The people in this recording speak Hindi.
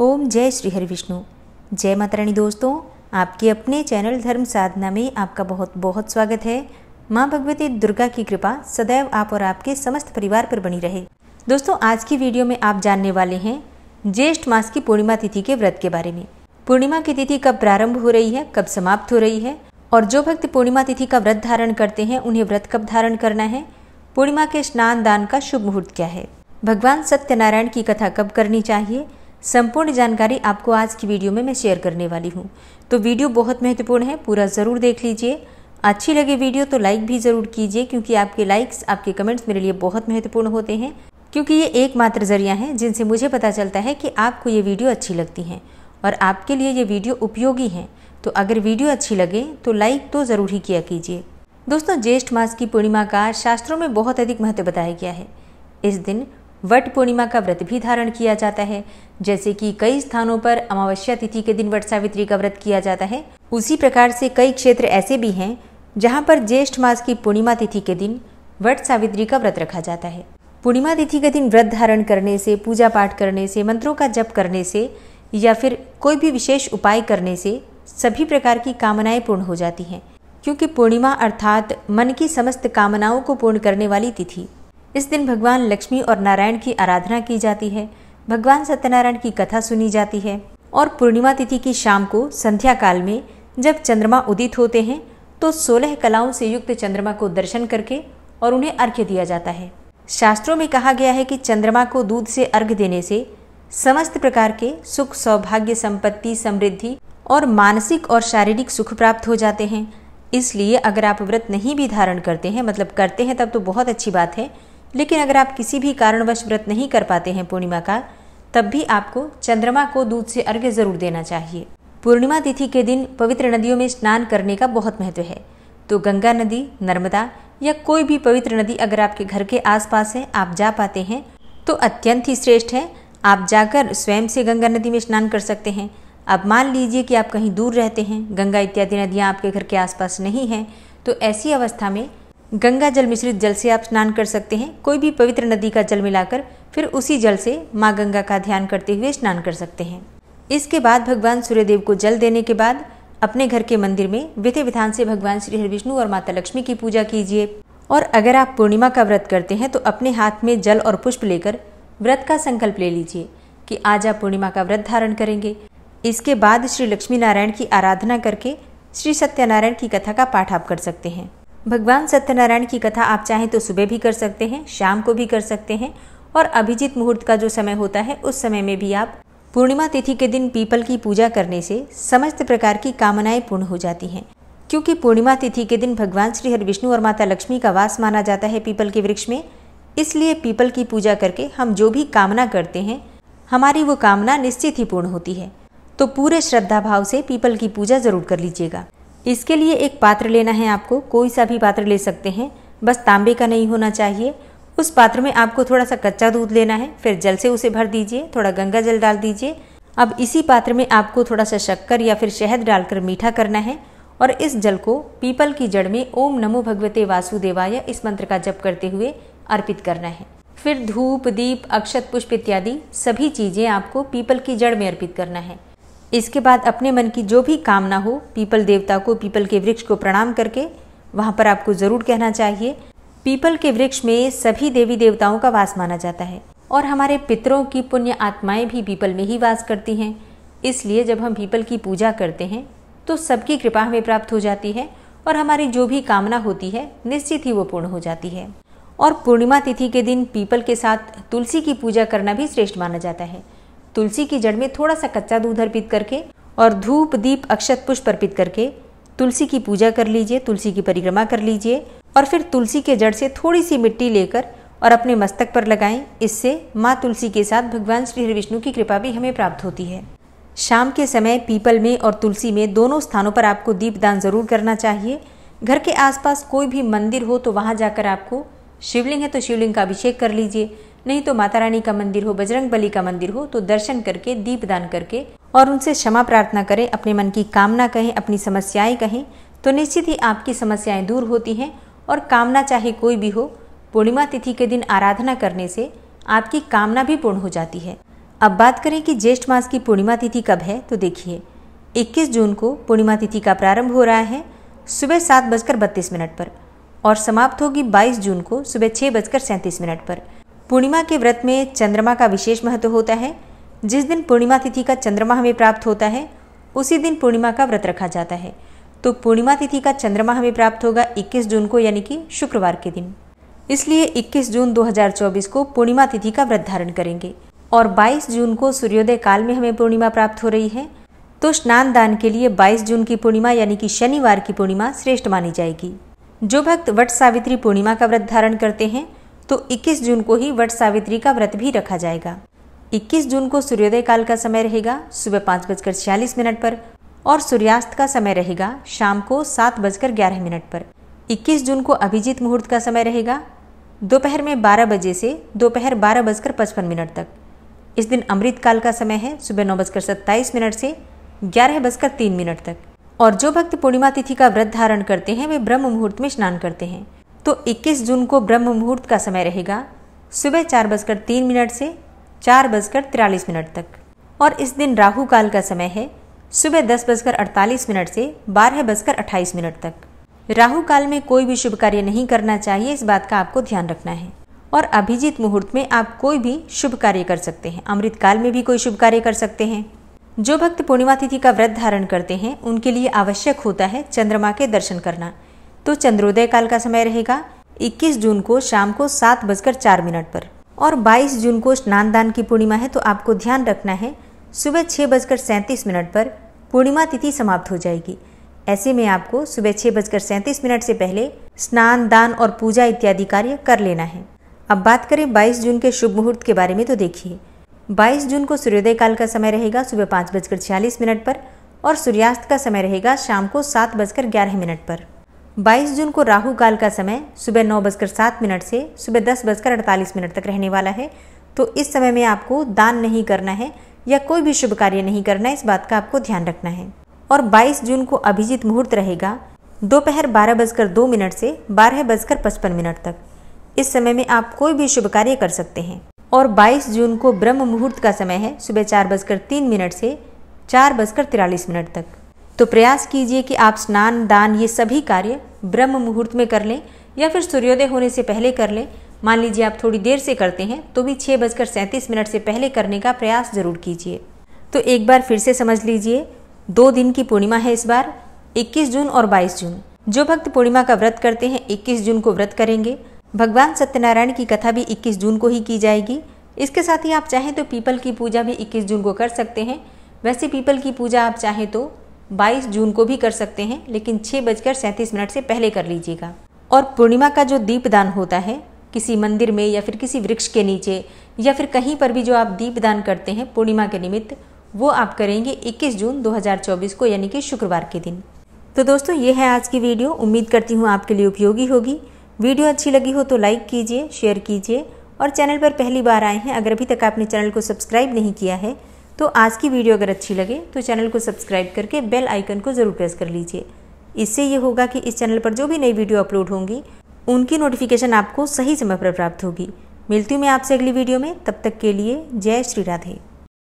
ओम जय श्री हरि विष्णु जय माता रानी दोस्तों आपके अपने चैनल धर्म साधना में आपका बहुत बहुत स्वागत है माँ भगवती दुर्गा की कृपा सदैव आप और आपके समस्त परिवार पर बनी रहे दोस्तों आज की वीडियो में आप जानने वाले हैं ज्येष्ठ मास की पूर्णिमा तिथि के व्रत के बारे में पूर्णिमा की तिथि कब प्रारंभ हो रही है कब समाप्त हो रही है और जो भक्त पूर्णिमा तिथि का व्रत धारण करते हैं उन्हें व्रत कब धारण करना है पूर्णिमा के स्नान दान का शुभ मुहूर्त क्या है भगवान सत्यनारायण की कथा कब करनी चाहिए संपूर्ण जानकारी आपको आज की वीडियो में मैं शेयर करने वाली हूँ तो वीडियो बहुत महत्वपूर्ण है पूरा ज़रूर देख लीजिए अच्छी लगे वीडियो तो लाइक भी ज़रूर कीजिए क्योंकि आपके लाइक्स आपके कमेंट्स मेरे लिए बहुत महत्वपूर्ण होते हैं क्योंकि ये एकमात्र जरिया है जिनसे मुझे पता चलता है कि आपको ये वीडियो अच्छी लगती हैं और आपके लिए ये वीडियो उपयोगी हैं तो अगर वीडियो अच्छी लगे तो लाइक तो ज़रूर ही किया कीजिए दोस्तों ज्येष्ठ मास की पूर्णिमा का शास्त्रों में बहुत अधिक महत्व बताया गया है इस दिन वट पूर्णिमा का व्रत भी धारण किया जाता है जैसे कि कई स्थानों पर अमावस्या तिथि के दिन वट सावित्री का व्रत किया जाता है उसी प्रकार से कई क्षेत्र ऐसे भी हैं जहाँ पर ज्येष्ठ मास की पूर्णिमा तिथि के दिन वट सावित्री का व्रत रखा जाता है पूर्णिमा तिथि के दिन व्रत धारण करने से पूजा पाठ करने से मंत्रों का जप करने से या फिर कोई भी विशेष उपाय करने से सभी प्रकार की कामनाएं पूर्ण हो जाती हैं क्योंकि पूर्णिमा अर्थात मन की समस्त कामनाओं को पूर्ण करने वाली तिथि इस दिन भगवान लक्ष्मी और नारायण की आराधना की जाती है भगवान सत्यनारायण की कथा सुनी जाती है और पूर्णिमा तिथि की शाम को संध्या काल में जब चंद्रमा उदित होते हैं तो सोलह कलाओं से युक्त चंद्रमा को दर्शन करके और उन्हें अर्घ्य दिया जाता है शास्त्रों में कहा गया है कि चंद्रमा को दूध से अर्घ्य देने से समस्त प्रकार के सुख सौभाग्य संपत्ति समृद्धि और मानसिक और शारीरिक सुख प्राप्त हो जाते हैं इसलिए अगर आप व्रत नहीं भी धारण करते हैं मतलब करते हैं तब तो बहुत अच्छी बात है लेकिन अगर आप किसी भी कारणवश व्रत नहीं कर पाते हैं पूर्णिमा का तब भी आपको चंद्रमा को दूध से अर्घ्य जरूर देना चाहिए पूर्णिमा तिथि के दिन पवित्र नदियों में स्नान करने का बहुत महत्व है तो गंगा नदी नर्मदा या कोई भी पवित्र नदी अगर आपके घर के आसपास है आप जा पाते हैं तो अत्यंत ही श्रेष्ठ है आप जाकर स्वयं से गंगा नदी में स्नान कर सकते हैं अब मान लीजिए कि आप कहीं दूर रहते हैं गंगा इत्यादि नदियाँ आपके घर के आसपास नहीं हैं तो ऐसी अवस्था में गंगा जल मिश्रित जल से आप स्नान कर सकते हैं कोई भी पवित्र नदी का जल मिलाकर फिर उसी जल से माँ गंगा का ध्यान करते हुए स्नान कर सकते हैं इसके बाद भगवान सूर्यदेव को जल देने के बाद अपने घर के मंदिर में विधि विधान से भगवान श्री हरि विष्णु और माता लक्ष्मी की पूजा कीजिए और अगर आप पूर्णिमा का व्रत करते हैं तो अपने हाथ में जल और पुष्प लेकर व्रत का संकल्प ले लीजिए कि आज आप पूर्णिमा का व्रत धारण करेंगे इसके बाद श्री लक्ष्मी नारायण की आराधना करके श्री सत्यनारायण की कथा का पाठ आप कर सकते हैं भगवान सत्यनारायण की कथा आप चाहें तो सुबह भी कर सकते हैं शाम को भी कर सकते हैं और अभिजीत मुहूर्त का जो समय होता है उस समय में भी आप पूर्णिमा तिथि के दिन पीपल की पूजा करने से समस्त प्रकार की कामनाएं पूर्ण हो जाती हैं क्योंकि पूर्णिमा तिथि के दिन भगवान श्री हरि विष्णु और माता लक्ष्मी का वास माना जाता है पीपल के वृक्ष में इसलिए पीपल की पूजा करके हम जो भी कामना करते हैं हमारी वो कामना निश्चित ही पूर्ण होती है तो पूरे श्रद्धा भाव से पीपल की पूजा ज़रूर कर लीजिएगा इसके लिए एक पात्र लेना है आपको कोई सा भी पात्र ले सकते हैं बस तांबे का नहीं होना चाहिए उस पात्र में आपको थोड़ा सा कच्चा दूध लेना है फिर जल से उसे भर दीजिए थोड़ा गंगा जल डाल दीजिए अब इसी पात्र में आपको थोड़ा सा शक्कर या फिर शहद डालकर मीठा करना है और इस जल को पीपल की जड़ में ओम नमो भगवते वासुदेवाय इस मंत्र का जप करते हुए अर्पित करना है फिर धूप दीप अक्षत पुष्प इत्यादि सभी चीज़ें आपको पीपल की जड़ में अर्पित करना है इसके बाद अपने मन की जो भी कामना हो पीपल देवता को पीपल के वृक्ष को प्रणाम करके वहाँ पर आपको ज़रूर कहना चाहिए पीपल के वृक्ष में सभी देवी देवताओं का वास माना जाता है और हमारे पितरों की पुण्य आत्माएं भी पीपल में ही वास करती हैं इसलिए जब हम पीपल की पूजा करते हैं तो सबकी कृपा हमें प्राप्त हो जाती है और हमारी जो भी कामना होती है निश्चित ही वो पूर्ण हो जाती है और पूर्णिमा तिथि के दिन पीपल के साथ तुलसी की पूजा करना भी श्रेष्ठ माना जाता है तुलसी की जड़ में थोड़ा सा कच्चा दूध अर्पित करके और धूप दीप अक्षत पुष्प अर्पित करके तुलसी की पूजा कर लीजिए तुलसी की परिक्रमा कर लीजिए और फिर तुलसी के जड़ से थोड़ी सी मिट्टी लेकर और अपने मस्तक पर लगाएं इससे माँ तुलसी के साथ भगवान श्री हरि विष्णु की कृपा भी हमें प्राप्त होती है शाम के समय पीपल में और तुलसी में दोनों स्थानों पर आपको दीपदान ज़रूर करना चाहिए घर के आसपास कोई भी मंदिर हो तो वहाँ जाकर आपको शिवलिंग है तो शिवलिंग का अभिषेक कर लीजिए नहीं तो माता रानी का मंदिर हो बजरंग बली का मंदिर हो तो दर्शन करके दीप दान करके और उनसे क्षमा प्रार्थना करें अपने मन की कामना कहें अपनी समस्याएं कहें तो निश्चित ही आपकी समस्याएं दूर होती हैं और कामना चाहे कोई भी हो पूर्णिमा तिथि के दिन आराधना करने से आपकी कामना भी पूर्ण हो जाती है अब बात करें कि ज्येष्ठ मास की पूर्णिमा तिथि कब है तो देखिए 21 जून को पूर्णिमा तिथि का प्रारंभ हो रहा है सुबह सात बजकर बत्तीस मिनट पर और समाप्त होगी 22 जून को सुबह छः बजकर सैंतीस मिनट पर पूर्णिमा के व्रत में चंद्रमा का विशेष महत्व होता है जिस दिन पूर्णिमा तिथि का चंद्रमा हमें प्राप्त होता है उसी दिन पूर्णिमा का व्रत रखा जाता है तो पूर्णिमा तिथि का चंद्रमा हमें प्राप्त होगा 21 जून को यानी कि शुक्रवार के दिन इसलिए 21 जून 2024 को पूर्णिमा तिथि का व्रत धारण करेंगे और 22 जून को सूर्योदय काल में हमें पूर्णिमा प्राप्त हो रही है तो स्नान दान के लिए 22 जून की पूर्णिमा यानी कि शनिवार की पूर्णिमा श्रेष्ठ मानी जाएगी जो भक्त वट सावित्री पूर्णिमा का व्रत धारण करते हैं तो 21 जून को ही वट सावित्री का व्रत भी रखा जाएगा 21 जून को सूर्योदय काल का समय रहेगा सुबह पाँच बजकर छियालीस मिनट पर और सूर्यास्त का समय रहेगा शाम को सात बजकर ग्यारह मिनट पर 21 जून को अभिजीत मुहूर्त का समय रहेगा दोपहर में बारह बजे से दोपहर बारह बजकर पचपन मिनट तक इस दिन अमृत काल का समय है सुबह नौ बजकर सत्ताईस मिनट से ग्यारह बजकर तीन मिनट तक और जो भक्त पूर्णिमा तिथि का व्रत धारण करते हैं वे ब्रह्म मुहूर्त में स्नान करते हैं तो 21 जून को ब्रह्म मुहूर्त का समय रहेगा सुबह चार बजकर तीन मिनट से चार बजकर तिरालीस मिनट तक और इस दिन राहु काल का समय है सुबह दस बजकर अड़तालीस मिनट से बारह बजकर अट्ठाईस मिनट तक राहु काल में कोई भी शुभ कार्य नहीं करना चाहिए इस बात का आपको ध्यान रखना है और अभिजीत मुहूर्त में आप कोई भी शुभ कार्य कर सकते हैं अमृत काल में भी कोई शुभ कार्य कर सकते हैं जो भक्त पूर्णिमा तिथि का व्रत धारण करते हैं उनके लिए आवश्यक होता है चंद्रमा के दर्शन करना तो चंद्रोदय काल का समय रहेगा 21 जून को शाम को सात बजकर चार मिनट पर और 22 जून को स्नान दान की पूर्णिमा है तो आपको ध्यान रखना है सुबह छः बजकर सैंतीस मिनट पर पूर्णिमा तिथि समाप्त हो जाएगी ऐसे में आपको सुबह छः बजकर सैंतीस मिनट से पहले स्नान दान और पूजा इत्यादि कार्य कर लेना है अब बात करें 22 जून के शुभ मुहूर्त के बारे में तो देखिए 22 जून को सूर्योदय काल का समय रहेगा सुबह पाँच बजकर छियालीस मिनट पर और सूर्यास्त का समय रहेगा शाम को सात बजकर ग्यारह मिनट पर 22 जून को राहु काल का समय सुबह नौ बजकर सात मिनट से सुबह दस बजकर अड़तालीस मिनट तक रहने वाला है तो इस समय में आपको दान नहीं करना है या कोई भी शुभ कार्य नहीं करना है इस बात का आपको ध्यान रखना है और 22 जून को अभिजीत मुहूर्त रहेगा दोपहर बारह बजकर दो मिनट से बारह बजकर पचपन मिनट तक इस समय में आप कोई भी शुभ कार्य कर सकते हैं और 22 जून को ब्रह्म मुहूर्त का समय है सुबह चार बजकर तीन मिनट से चार बजकर तिरालीस मिनट तक तो प्रयास कीजिए कि आप स्नान दान ये सभी कार्य ब्रह्म मुहूर्त में कर लें या फिर सूर्योदय होने से पहले कर लें मान लीजिए आप थोड़ी देर से करते हैं तो भी छः बजकर सैंतीस मिनट से पहले करने का प्रयास जरूर कीजिए तो एक बार फिर से समझ लीजिए दो दिन की पूर्णिमा है इस बार 21 जून और 22 जून जो भक्त पूर्णिमा का व्रत करते हैं 21 जून को व्रत करेंगे भगवान सत्यनारायण की कथा भी 21 जून को ही की जाएगी इसके साथ ही आप चाहें तो पीपल की पूजा भी 21 जून को कर सकते हैं वैसे पीपल की पूजा आप चाहें तो बाईस जून को भी कर सकते हैं लेकिन छः बजकर सैंतीस मिनट से पहले कर लीजिएगा और पूर्णिमा का जो दीपदान होता है किसी मंदिर में या फिर किसी वृक्ष के नीचे या फिर कहीं पर भी जो आप दीपदान करते हैं पूर्णिमा के निमित्त वो आप करेंगे 21 जून 2024 को यानी कि शुक्रवार के दिन तो दोस्तों ये है आज की वीडियो उम्मीद करती हूँ आपके लिए उपयोगी होगी वीडियो अच्छी लगी हो तो लाइक कीजिए शेयर कीजिए और चैनल पर पहली बार आए हैं अगर अभी तक आपने चैनल को सब्सक्राइब नहीं किया है तो आज की वीडियो अगर अच्छी लगे तो चैनल को सब्सक्राइब करके बेल आइकन को ज़रूर प्रेस कर लीजिए इससे ये होगा कि इस चैनल पर जो भी नई वीडियो अपलोड होंगी उनकी नोटिफिकेशन आपको सही समय पर प्राप्त होगी मिलती हूँ मैं आपसे अगली वीडियो में तब तक के लिए जय श्री राधे